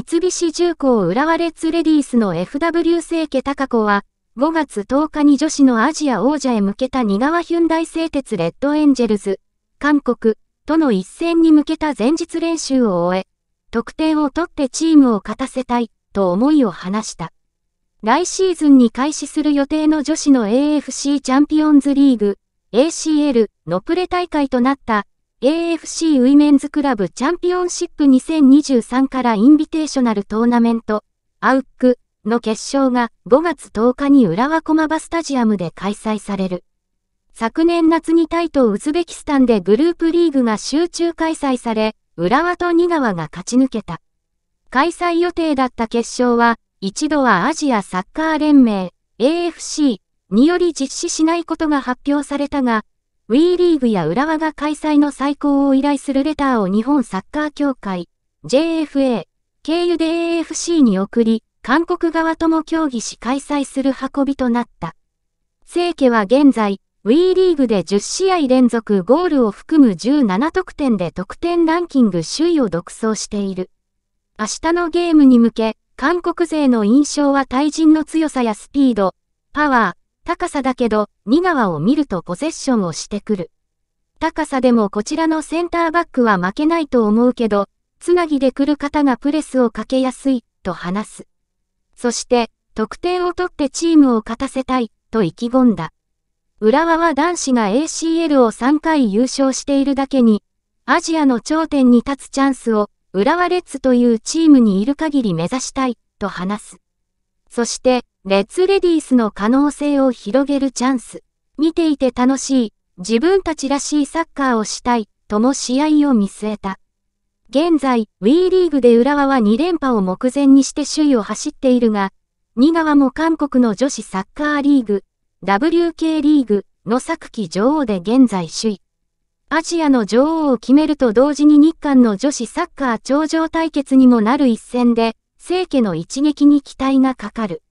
三菱重工浦和レッズレディースの FW 清家貴子は、5月10日に女子のアジア王者へ向けた二川ヒュンダイ製鉄レッドエンジェルズ、韓国、との一戦に向けた前日練習を終え、得点を取ってチームを勝たせたい、と思いを話した。来シーズンに開始する予定の女子の AFC チャンピオンズリーグ、ACL のプレ大会となった AFC ウィメンズクラブチャンピオンシップ2023からインビテーショナルトーナメント、アウックの決勝が5月10日に浦和駒場スタジアムで開催される。昨年夏にタイとウズベキスタンでグループリーグが集中開催され、浦和と新川が勝ち抜けた。開催予定だった決勝は、一度はアジアサッカー連盟 AFC により実施しないことが発表されたが、WE リーグや浦和が開催の再考を依頼するレターを日本サッカー協会、JFA、経由で AFC に送り、韓国側とも協議し開催する運びとなった。清家は現在、WE リーグで10試合連続ゴールを含む17得点で得点ランキング首位を独走している。明日のゲームに向け、韓国勢の印象は対人の強さやスピード、パワー、高さだけど、ニガワを見るとポゼッションをしてくる。高さでもこちらのセンターバックは負けないと思うけど、つなぎで来る方がプレスをかけやすい、と話す。そして、得点を取ってチームを勝たせたい、と意気込んだ。浦和は男子が ACL を3回優勝しているだけに、アジアの頂点に立つチャンスを、浦和レッズというチームにいる限り目指したい、と話す。そして、レッツレディースの可能性を広げるチャンス。見ていて楽しい、自分たちらしいサッカーをしたい、とも試合を見据えた。現在、WE リーグで浦和は2連覇を目前にして首位を走っているが、新川も韓国の女子サッカーリーグ、WK リーグの昨季女王で現在首位。アジアの女王を決めると同時に日韓の女子サッカー頂上対決にもなる一戦で、聖家の一撃に期待がかかる。